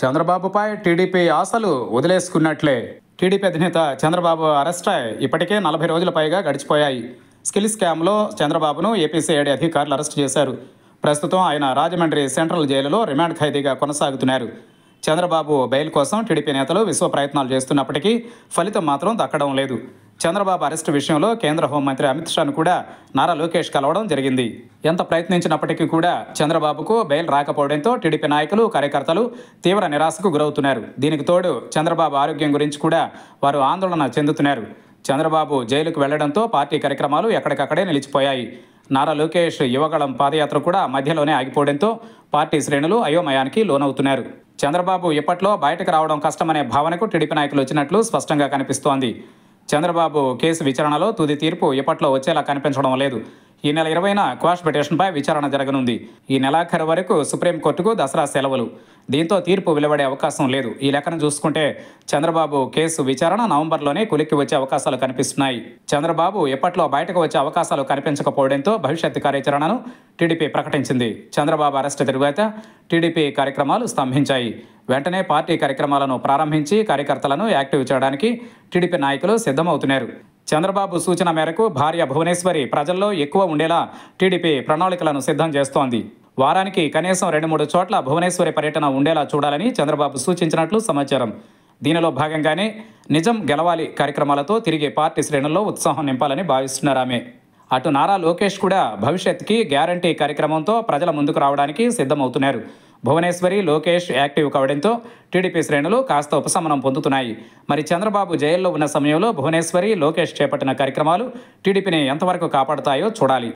చంద్రబాబుపై టీడీపీ ఆశలు వదిలేసుకున్నట్లే టీడీపీ అధినేత చంద్రబాబు అరెస్ట్ ఇప్పటికే నలభై రోజుల పైగా గడిచిపోయాయి స్కిల్ స్కామ్లో చంద్రబాబును ఏపీసీఐడి అధికారులు అరెస్ట్ చేశారు ప్రస్తుతం ఆయన రాజమండ్రి సెంట్రల్ జైలులో రిమాండ్ ఖైదీగా కొనసాగుతున్నారు చంద్రబాబు బెయిల్ కోసం టీడీపీ నేతలు విశ్వ ప్రయత్నాలు చేస్తున్నప్పటికీ ఫలితం మాత్రం దక్కడం లేదు చంద్రబాబు అరెస్టు విషయంలో కేంద్ర హోంమంత్రి అమిత్ షాను కూడా నారా లోకేష్ కలవడం జరిగింది ఎంత ప్రయత్నించినప్పటికీ కూడా చంద్రబాబుకు బెయిల్ రాకపోవడంతో టీడీపీ నాయకులు కార్యకర్తలు తీవ్ర నిరాశకు గురవుతున్నారు దీనికి తోడు చంద్రబాబు ఆరోగ్యం గురించి కూడా వారు ఆందోళన చెందుతున్నారు చంద్రబాబు జైలుకు వెళ్లడంతో పార్టీ కార్యక్రమాలు ఎక్కడికక్కడే నిలిచిపోయాయి నారా లోకేష్ యువగళం పాదయాత్ర కూడా మధ్యలోనే ఆగిపోవడంతో పార్టీ శ్రేణులు అయోమయానికి లోనవుతున్నారు చంద్రబాబు ఇప్పట్లో బయటకు రావడం కష్టమనే భావనకు టీడీపీ నాయకులు వచ్చినట్లు స్పష్టంగా కనిపిస్తోంది చంద్రబాబు కేసు విచారణలో తుది తీర్పు ఇప్పట్లో వచ్చేలా కనిపించడం లేదు ఈ నెల ఇరవైన క్వాష్ పిటిషన్పై విచారణ జరగనుంది ఈ నెలాఖరు వరకు సుప్రీంకోర్టుకు దసరా సెలవులు దీంతో తీర్పు వెలువడే అవకాశం లేదు ఈ లెక్కను చూసుకుంటే చంద్రబాబు కేసు విచారణ నవంబర్లోనే కులిక్కి వచ్చే అవకాశాలు కనిపిస్తున్నాయి చంద్రబాబు ఎప్పట్లో బయటకు వచ్చే అవకాశాలు కనిపించకపోవడంతో భవిష్యత్ కార్యాచరణను టీడీపీ ప్రకటించింది చంద్రబాబు అరెస్టు తరువాత టీడీపీ కార్యక్రమాలు స్తంభించాయి వెంటనే పార్టీ కార్యక్రమాలను ప్రారంభించి కార్యకర్తలను యాక్టివ్ చేయడానికి టీడీపీ నాయకులు సిద్ధమవుతున్నారు చంద్రబాబు సూచన మేరకు భార్య భువనేశ్వరి ప్రజల్లో ఎక్కువ ఉండేలా టీడీపీ ప్రణాళికలను సిద్ధం చేస్తోంది వారానికి కనీసం రెండు మూడు చోట్ల భువనేశ్వరి పర్యటన ఉండేలా చూడాలని చంద్రబాబు సూచించినట్లు సమాచారం దీనిలో భాగంగానే నిజం గెలవాలి కార్యక్రమాలతో తిరిగి పార్టీ శ్రేణుల్లో ఉత్సాహం నింపాలని భావిస్తున్నారామె ఆమె అటు నారా లోకేష్ కూడా భవిష్యత్కి గ్యారంటీ కార్యక్రమంతో ప్రజల ముందుకు రావడానికి సిద్ధమవుతున్నారు భువనేశ్వరి లోకేష్ యాక్టివ్ కావడంతో టీడీపీ శ్రేణులు కాస్త ఉపశమనం పొందుతున్నాయి మరి చంద్రబాబు జైల్లో ఉన్న సమయంలో భువనేశ్వరి లోకేష్ చేపట్టిన కార్యక్రమాలు టీడీపీని ఎంతవరకు కాపాడుతాయో చూడాలి